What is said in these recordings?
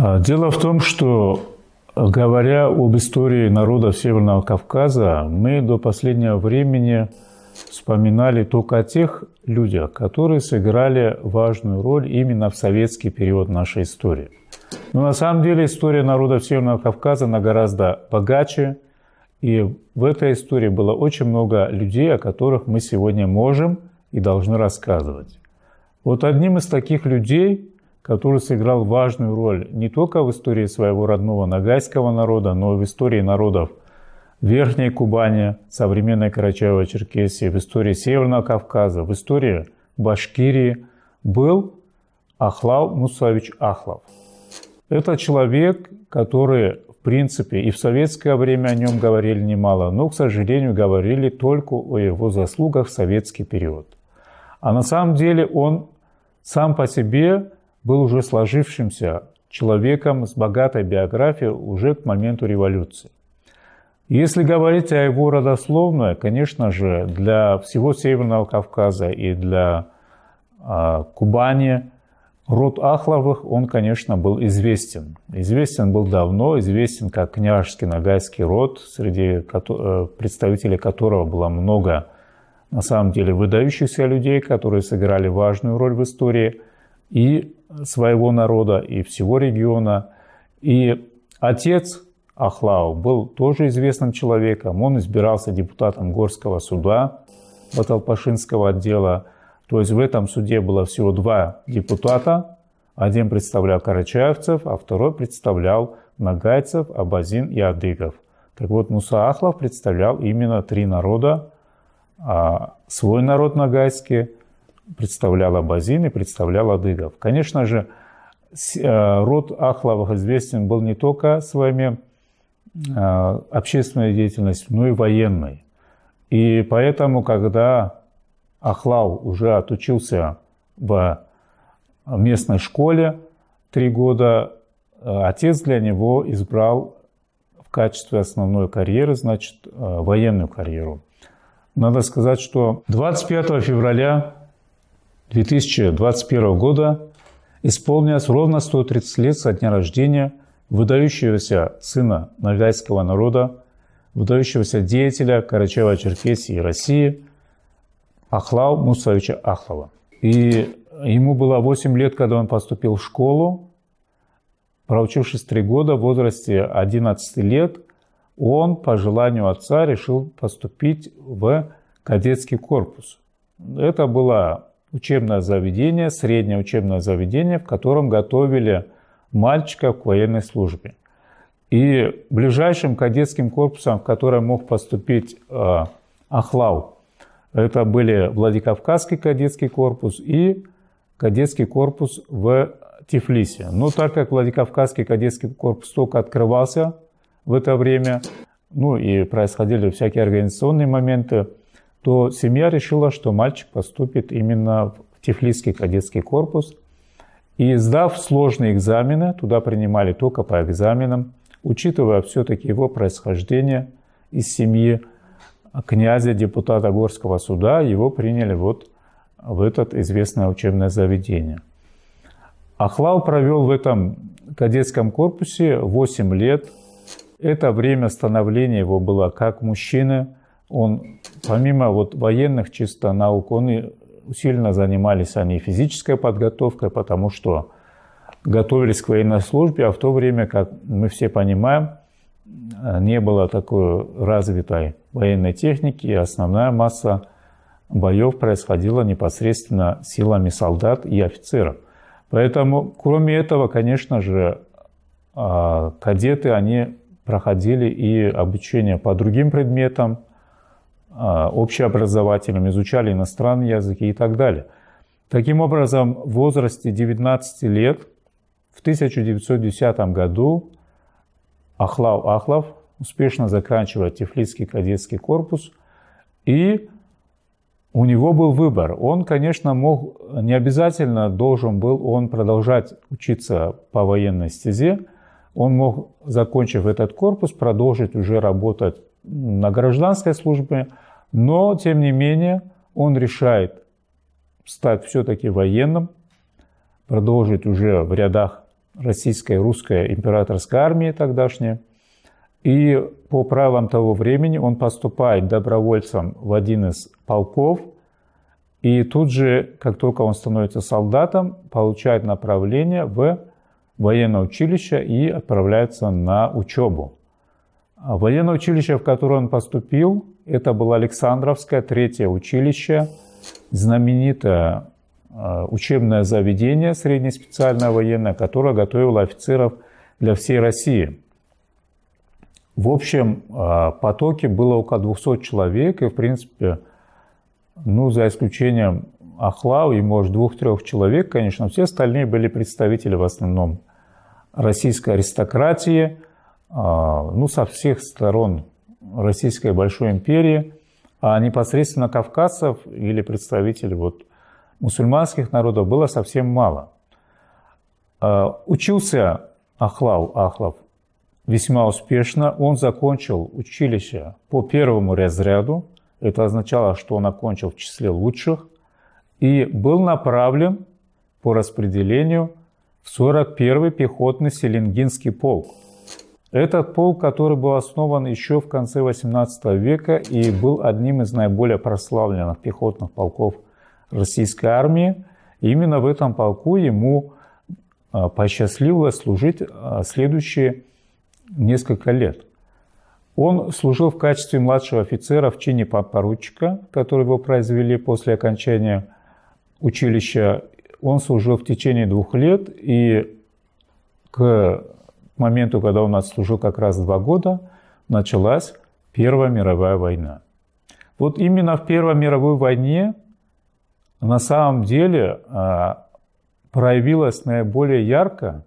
А, дело в том, что говоря об истории народов Северного Кавказа, мы до последнего времени вспоминали только о тех людях, которые сыграли важную роль именно в советский период нашей истории. Но на самом деле история народов Северного Кавказа она гораздо богаче, и в этой истории было очень много людей, о которых мы сегодня можем и должны рассказывать. Вот одним из таких людей который сыграл важную роль не только в истории своего родного нагайского народа, но и в истории народов Верхней Кубани, современной Карачаево-Черкесии, в истории Северного Кавказа, в истории Башкирии, был Ахлав Мусавич Ахлав. Это человек, который, в принципе, и в советское время о нем говорили немало, но, к сожалению, говорили только о его заслугах в советский период. А на самом деле он сам по себе был уже сложившимся человеком с богатой биографией уже к моменту революции. Если говорить о его родословной, конечно же, для всего Северного Кавказа и для э, Кубани род Ахловых, он, конечно, был известен. Известен был давно, известен как княжеский нагайский род, среди э, представителей которого было много, на самом деле, выдающихся людей, которые сыграли важную роль в истории, и своего народа и всего региона. И отец Ахлау был тоже известным человеком. Он избирался депутатом Горского суда Баталпашинского отдела. То есть в этом суде было всего два депутата. Один представлял карачаевцев, а второй представлял нагайцев, абазин и адыгов. Так вот, Муса Ахлов представлял именно три народа. А свой народ нагайский, представляла Абазин и представлял адыгов. Конечно же, э, род Ахловых известен был не только своими э, общественной деятельностью, но и военной. И поэтому, когда Ахлав уже отучился в местной школе три года, э, отец для него избрал в качестве основной карьеры, значит, военную карьеру. Надо сказать, что 25 февраля 2021 года исполнилось ровно 130 лет со дня рождения выдающегося сына навязского народа, выдающегося деятеля Карачаева-Черкесии и России Ахлау Мусавича Ахлова. И ему было 8 лет, когда он поступил в школу. Проучившись 3 года, в возрасте 11 лет, он по желанию отца решил поступить в кадетский корпус. Это была учебное заведение, среднее учебное заведение, в котором готовили мальчика к военной службе. И ближайшим кадетским корпусом, в который мог поступить э, Ахлау, это были Владикавказский кадетский корпус и кадетский корпус в Тифлисе. Но так как Владикавказский кадетский корпус только открывался в это время, ну и происходили всякие организационные моменты, то семья решила, что мальчик поступит именно в Тифлисский кадетский корпус. И сдав сложные экзамены, туда принимали только по экзаменам, учитывая все-таки его происхождение из семьи а князя, депутата Горского суда, его приняли вот в это известное учебное заведение. Ахлал провел в этом кадетском корпусе 8 лет. Это время становления его было как мужчины, он, помимо вот военных чисто наук, он и усиленно занимались они физической подготовкой, потому что готовились к военной службе, а в то время, как мы все понимаем, не было такой развитой военной техники, и основная масса боев происходила непосредственно силами солдат и офицеров. Поэтому, кроме этого, конечно же, а, кадеты, они проходили и обучение по другим предметам, а, общеобразователем, изучали иностранные языки и так далее. Таким образом, в возрасте 19 лет в 1910 году Ахлав Ахлав успешно заканчивает Тифлисский кадетский корпус, и у него был выбор. Он, конечно, мог, не обязательно должен был он продолжать учиться по военной стезе, он мог, закончив этот корпус, продолжить уже работать на гражданской службе, но, тем не менее, он решает стать все-таки военным, продолжить уже в рядах российской, русской императорской армии тогдашней. И по правилам того времени он поступает добровольцем в один из полков. И тут же, как только он становится солдатом, получает направление в военное училище и отправляется на учебу. А военное училище, в которое он поступил, это было Александровское третье училище, знаменитое э, учебное заведение среднеспециальное военное, которое готовило офицеров для всей России. В общем э, потоке было около 200 человек, и, в принципе, ну, за исключением Ахлау и, может, двух-трех человек, конечно, все остальные были представители в основном российской аристократии, э, ну, со всех сторон Российской Большой империи, а непосредственно кавказцев или представителей вот мусульманских народов было совсем мало. А, учился Ахлав, Ахлав весьма успешно. Он закончил училище по первому разряду. Это означало, что он окончил в числе лучших. И был направлен по распределению в 41-й пехотный Селенгинский полк. Этот пол, который был основан еще в конце 18 века и был одним из наиболее прославленных пехотных полков российской армии, именно в этом полку ему а, посчастливилось служить а, следующие несколько лет. Он служил в качестве младшего офицера в чине подпоручика, который его произвели после окончания училища. Он служил в течение двух лет и к моменту, когда он отслужил как раз два года, началась Первая мировая война. Вот именно в Первой мировой войне на самом деле а, проявилась наиболее ярко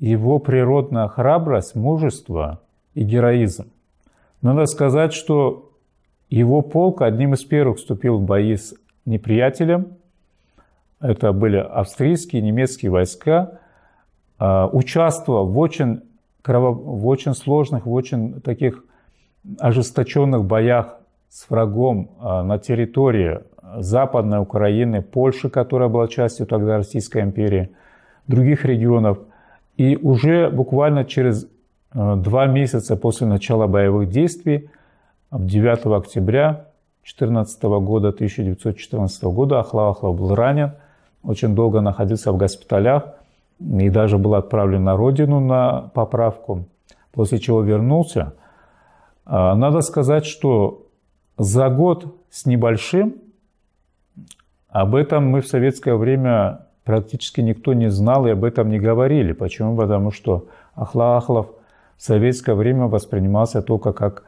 его природная храбрость, мужество и героизм. Надо сказать, что его полк одним из первых вступил в бои с неприятелем. Это были австрийские и немецкие войска – а, участвовал в очень, крово, в очень сложных, в очень таких ожесточенных боях с врагом а, на территории Западной Украины, Польши, которая была частью тогда Российской империи, других регионов. И уже буквально через а, два месяца после начала боевых действий, 9 октября 14 года, 1914 года, Ахлав Ахлав был ранен, очень долго находился в госпиталях и даже был отправлен на родину на поправку, после чего вернулся. А, надо сказать, что за год с небольшим об этом мы в советское время практически никто не знал и об этом не говорили. Почему? Потому что Ахла-Ахлов в советское время воспринимался только как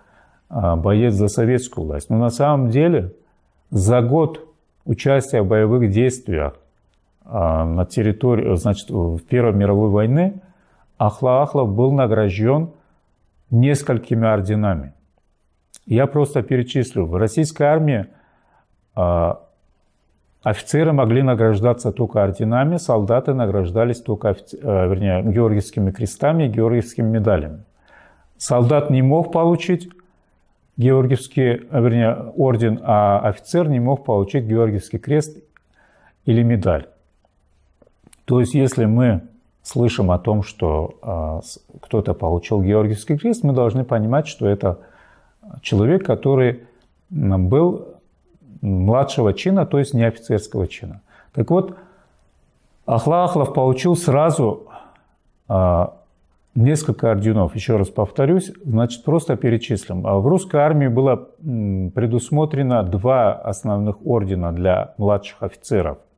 а, боец за советскую власть. Но на самом деле за год участия в боевых действиях а, на территории, значит, в Первой мировой войны Ахла-Ахлов был награжден несколькими орденами. Я просто перечислю. В российской армии а, офицеры могли награждаться только орденами, солдаты награждались только, э, вернее, георгиевскими крестами и георгиевскими медалями. Солдат не мог получить георгиевский, э, вернее, орден, а офицер не мог получить георгиевский крест или медаль. То есть, если мы слышим о том, что а, кто-то получил Георгиевский крест, мы должны понимать, что это человек, который был младшего чина, то есть не офицерского чина. Так вот, Ахлахлов получил сразу а, несколько орденов. Еще раз повторюсь, значит, просто перечислим. А в русской армии было предусмотрено два основных ордена для младших офицеров –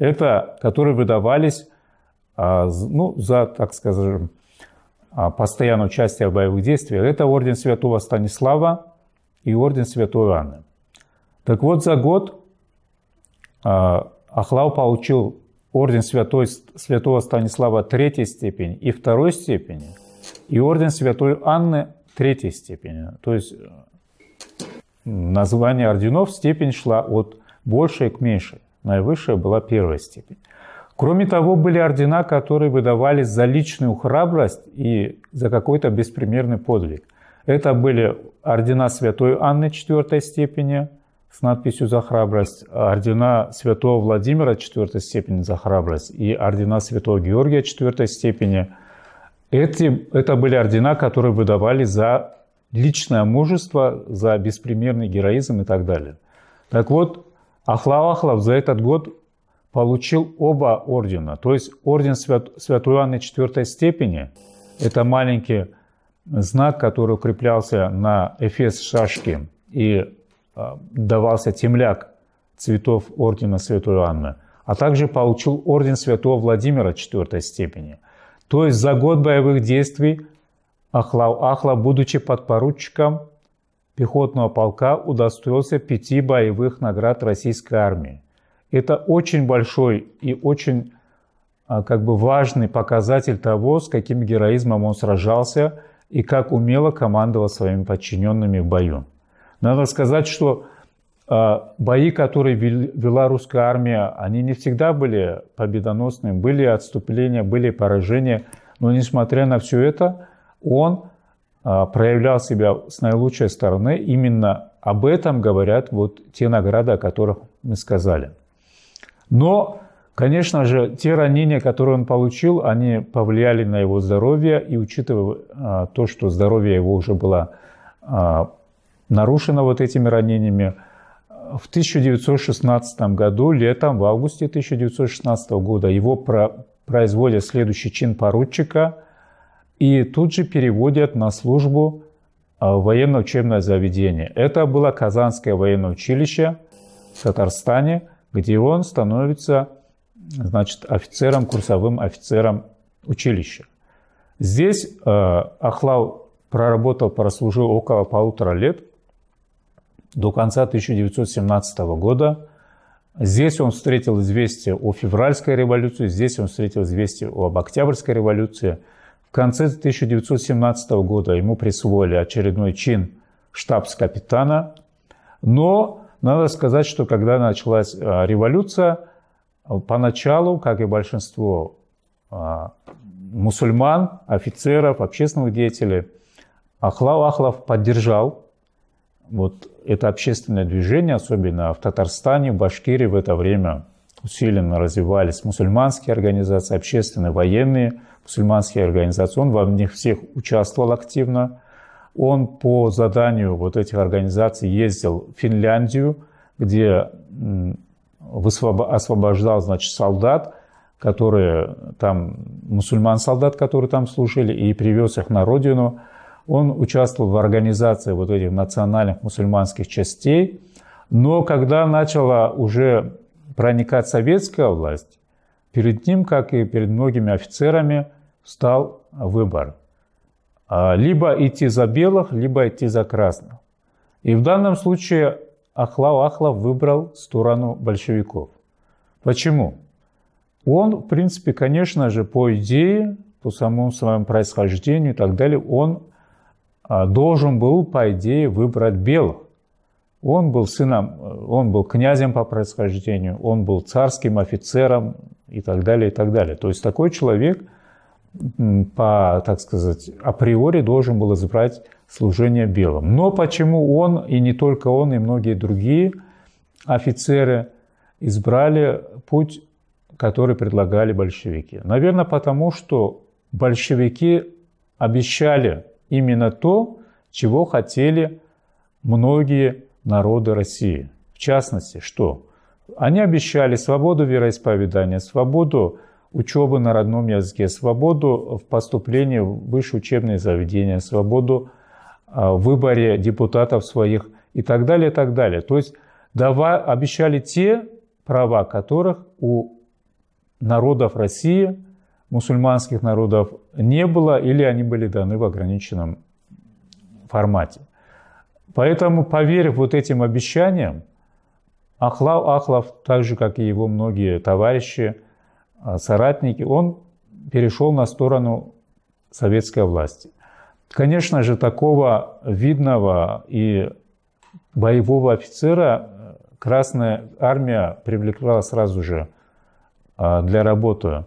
это которые выдавались а, ну, за, так скажем, а, постоянное участие в боевых действиях. Это орден святого Станислава и орден Святой Анны. Так вот, за год а, Ахлав получил орден святой, святого Станислава третьей степени и второй степени, и орден святой Анны третьей степени. То есть э, название орденов, степень шла от большей к меньшей наивысшая была первая степень. Кроме того, были ордена, которые выдавались за личную храбрость и за какой-то беспримерный подвиг. Это были ордена Святой Анны четвертой степени с надписью «За храбрость», ордена Святого Владимира четвертой степени «За храбрость» и ордена Святого Георгия четвертой степени. Эти, это были ордена, которые выдавали за личное мужество, за беспримерный героизм и так далее. Так вот, Ахлав Ахлав за этот год получил оба ордена. То есть орден Свят... Святой Иоанны четвертой степени – это маленький знак, который укреплялся на эфес шашки и э, давался темляк цветов ордена Святой Иоанны, а также получил орден Святого Владимира четвертой степени. То есть за год боевых действий Ахлав Ахлав, будучи подпоручиком, пехотного полка удостоился пяти боевых наград российской армии. Это очень большой и очень а, как бы важный показатель того, с каким героизмом он сражался и как умело командовал своими подчиненными в бою. Надо сказать, что а, бои, которые вела русская армия, они не всегда были победоносными, были отступления, были поражения, но несмотря на все это, он а, проявлял себя с наилучшей стороны, именно об этом говорят вот те награды, о которых мы сказали. Но, конечно же, те ранения, которые он получил, они повлияли на его здоровье, и учитывая а, то, что здоровье его уже было а, нарушено вот этими ранениями, в 1916 году, летом, в августе 1916 года, его производят следующий чин поручика – и тут же переводят на службу в а, военно-учебное заведение. Это было Казанское военное училище в Татарстане, где он становится значит, офицером, курсовым офицером училища. Здесь э, а, Ахлав проработал, прослужил около полутора лет, до конца 1917 года. Здесь он встретил известие о февральской революции, здесь он встретил известие об октябрьской революции – в конце 1917 года ему присвоили очередной чин штабс-капитана, но надо сказать, что когда началась а, революция, поначалу, как и большинство а, мусульман, офицеров, общественных деятелей, Ахлав Ахлов поддержал вот это общественное движение, особенно в Татарстане, в Башкирии в это время усиленно развивались мусульманские организации, общественные, военные мусульманских организаций, он во них всех участвовал активно. Он по заданию вот этих организаций ездил в Финляндию, где освобождал, значит, солдат, которые там, мусульман-солдат, которые там служили, и привез их на родину. Он участвовал в организации вот этих национальных мусульманских частей. Но когда начала уже проникать советская власть, перед ним, как и перед многими офицерами, стал выбор. А, либо идти за белых, либо идти за красных. И в данном случае Ахлав Ахлав выбрал сторону большевиков. Почему? Он, в принципе, конечно же, по идее, по самому своему происхождению и так далее, он а, должен был, по идее, выбрать белых. Он был сыном, э, он был князем по происхождению, он был царским офицером и так далее, и так далее. То есть такой человек – по, так сказать, априори должен был избрать служение белым. Но почему он, и не только он, и многие другие офицеры избрали путь, который предлагали большевики? Наверное, потому что большевики обещали именно то, чего хотели многие народы России. В частности, что? Они обещали свободу вероисповедания, свободу учебы на родном языке, свободу в поступлении в высшее учебное заведение, свободу а, в выборе депутатов своих и так далее, и так далее. То есть дава, обещали те права, которых у народов России, мусульманских народов, не было или они были даны в ограниченном формате. Поэтому, поверив вот этим обещаниям, Ахлав Ахлав, так же, как и его многие товарищи, а, соратники, он перешел на сторону советской власти. Конечно же, такого видного и боевого офицера э, Красная Армия привлекла сразу же а, для работы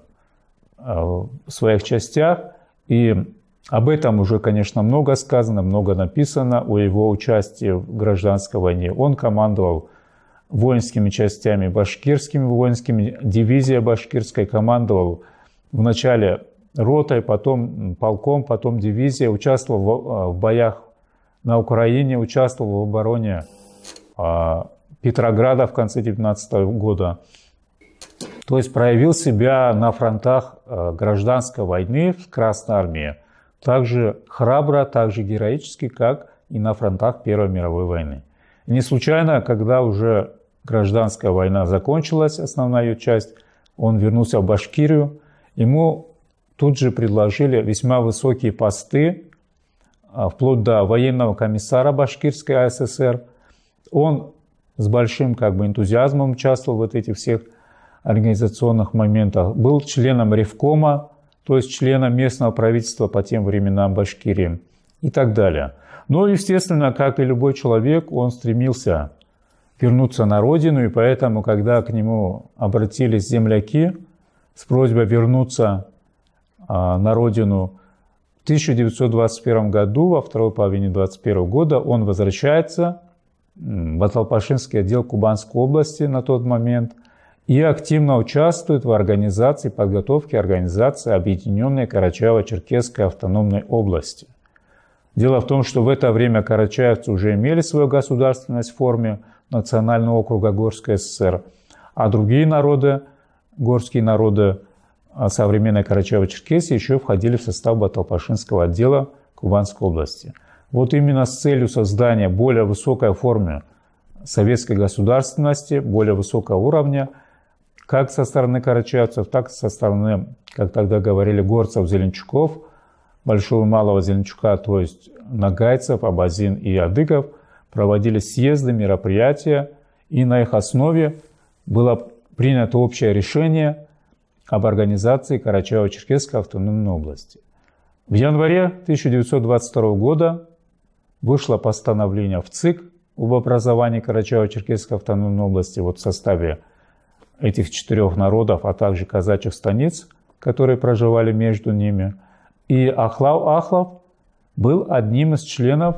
э, в своих частях. И об этом уже, конечно, много сказано, много написано о его участии в гражданской войне. Он командовал воинскими частями, башкирскими воинскими. Дивизия башкирской командовала вначале ротой, потом полком, потом дивизия. Участвовал а, в боях на Украине, участвовал в обороне а, Петрограда в конце 19 года. То есть проявил себя на фронтах а, гражданской войны в Красной армии. Также храбро, также героически, как и на фронтах Первой мировой войны. Не случайно, когда уже гражданская война закончилась, основная ее часть, он вернулся в Башкирию, ему тут же предложили весьма высокие посты, а, вплоть до военного комиссара Башкирской АССР. Он с большим как бы, энтузиазмом участвовал в вот этих всех организационных моментах. Был членом Ревкома, то есть членом местного правительства по тем временам Башкирии и так далее. Но, естественно, как и любой человек, он стремился вернуться на родину, и поэтому, когда к нему обратились земляки с просьбой вернуться а, на родину в 1921 году, во второй половине 21 года, он возвращается в Аталпашинский отдел Кубанской области на тот момент и активно участвует в организации подготовки организации Объединенной Карачаево-Черкесской автономной области. Дело в том, что в это время карачаевцы уже имели свою государственность в форме национального округа Горской ССР, а другие народы, горские народы а современной Карачаево-Черкесии еще входили в состав Баталпашинского отдела Кубанской области. Вот именно с целью создания более высокой формы советской государственности, более высокого уровня, как со стороны карачаевцев, так и со стороны, как тогда говорили, горцев-зеленчуков – Большого и Малого Зеленчука, то есть нагайцев, абазин и адыгов, проводились съезды, мероприятия, и на их основе было принято общее решение об организации Карачаево-Черкесской автономной области. В январе 1922 года вышло постановление в ЦИК об образовании Карачаево-Черкесской автономной области вот в составе этих четырех народов, а также казачьих станиц, которые проживали между ними – и Ахлав Ахлов был одним из членов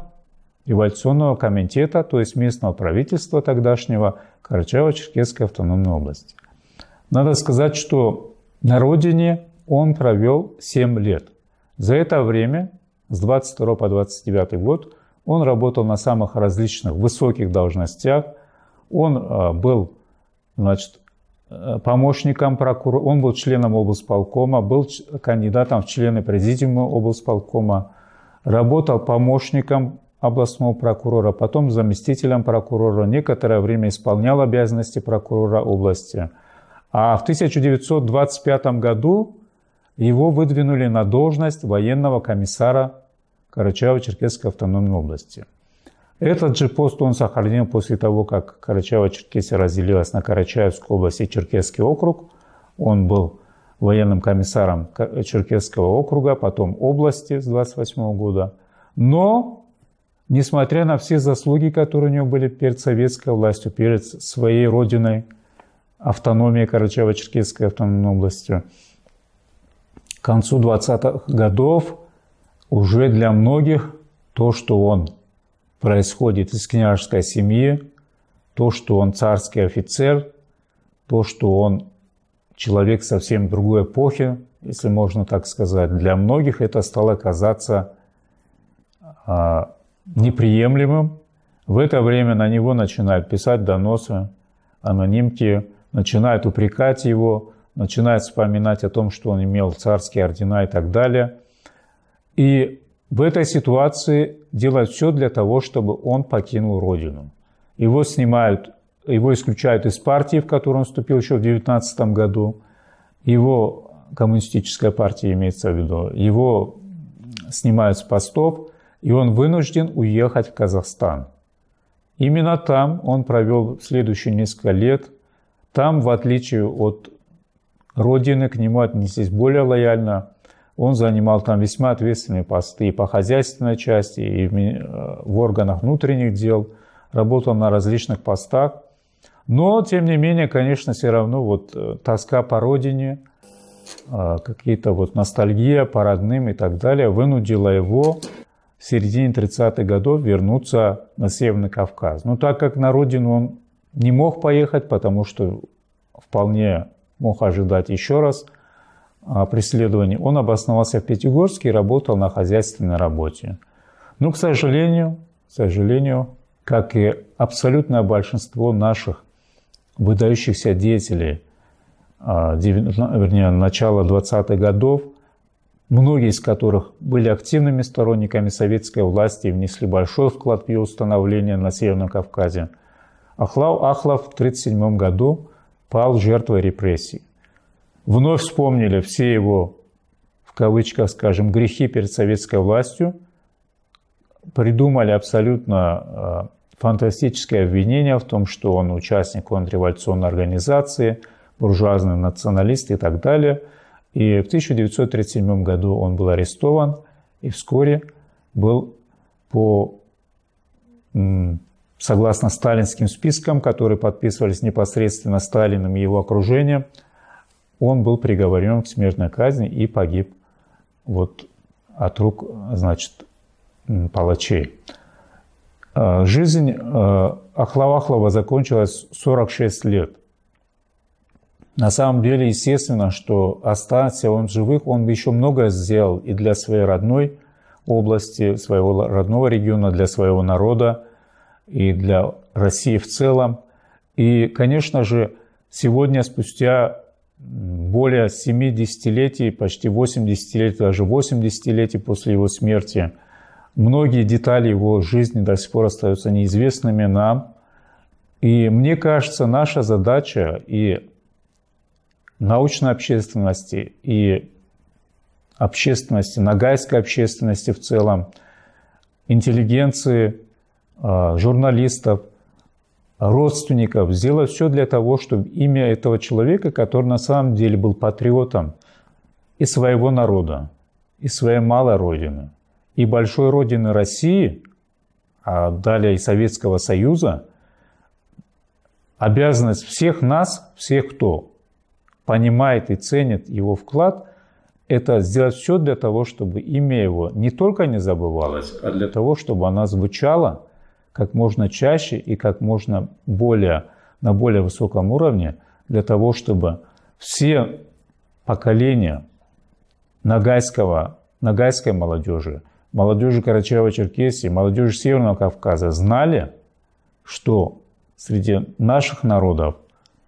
революционного комитета, то есть местного правительства тогдашнего Карачаево-Черкесской автономной области. Надо сказать, что на родине он провел 7 лет. За это время, с 22 по 29 год, он работал на самых различных высоких должностях. Он э, был значит, Э, помощником прокурора, он был членом облсполкома, был кандидатом в члены президиума облсполкома, работал помощником областного прокурора, потом заместителем прокурора, некоторое время исполнял обязанности прокурора области. А в 1925 году его выдвинули на должность военного комиссара Карачаево-Черкесской автономной области – этот же пост он сохранил после того, как Карачаево-Черкесия разделилась на Карачаевскую область и Черкесский округ. Он был военным комиссаром Черкесского округа, потом области с 28 года. Но, несмотря на все заслуги, которые у него были перед советской властью, перед своей родиной, автономией Карачаево-Черкесской автономной областью, к концу 20-х годов уже для многих то, что он происходит из княжеской семьи, то, что он царский офицер, то, что он человек совсем другой эпохи, если можно так сказать. Для многих это стало казаться а, неприемлемым. В это время на него начинают писать доносы, анонимки, начинают упрекать его, начинают вспоминать о том, что он имел царские ордена и так далее. И в этой ситуации делают все для того, чтобы он покинул родину. Его снимают, его исключают из партии, в которую он вступил еще в 19 году. Его коммунистическая партия имеется в виду. Его снимают с постов, и он вынужден уехать в Казахстан. Именно там он провел следующие несколько лет. Там, в отличие от родины, к нему отнеслись более лояльно, он занимал там весьма ответственные посты и по хозяйственной части, и э, в органах внутренних дел, работал на различных постах. Но, тем не менее, конечно, все равно вот э, тоска по родине, э, какие-то вот ностальгия по родным и так далее вынудила его в середине 30-х годов вернуться на Северный Кавказ. Но так как на родину он не мог поехать, потому что вполне мог ожидать еще раз а, преследований, он обосновался в Пятигорске и работал на хозяйственной работе. Но, ну, к сожалению, к сожалению, как и абсолютное большинство наших выдающихся деятелей, а, вернее, начала 20-х годов, многие из которых были активными сторонниками советской власти и внесли большой вклад в ее установление на Северном Кавказе, Ахлау Ахлов в 1937 году пал жертвой репрессий вновь вспомнили все его, в кавычках, скажем, грехи перед советской властью, придумали абсолютно э, фантастическое обвинение в том, что он участник контрреволюционной организации, буржуазный националист и так далее. И в 1937 году он был арестован и вскоре был по согласно сталинским спискам, которые подписывались непосредственно Сталиным и его окружением – он был приговорен к смертной казни и погиб вот от рук, значит, палачей. А, жизнь а, Ахлавахлова закончилась 46 лет. На самом деле, естественно, что останься он живых, он бы еще многое сделал и для своей родной области, своего родного региона, для своего народа и для России в целом. И, конечно же, сегодня, спустя более 70-летий, почти 80-летий, даже 80-летий после его смерти. Многие детали его жизни до сих пор остаются неизвестными нам. И мне кажется, наша задача и научной общественности, и общественности, нагайской общественности в целом, интеллигенции, а, журналистов – родственников, сделать все для того, чтобы имя этого человека, который на самом деле был патриотом и своего народа, и своей малой родины, и большой родины России, а далее и Советского Союза, обязанность всех нас, всех, кто понимает и ценит его вклад, это сделать все для того, чтобы имя его не только не забывалось, а для того, чтобы она звучала – как можно чаще и как можно более, на более высоком уровне, для того, чтобы все поколения нагайского, нагайской молодежи, молодежи Карачаева-Черкесии, молодежи Северного Кавказа знали, что среди наших народов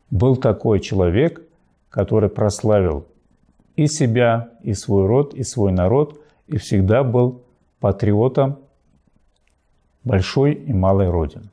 был такой человек, который прославил и себя, и свой род, и свой народ, и всегда был патриотом большой и малой родины.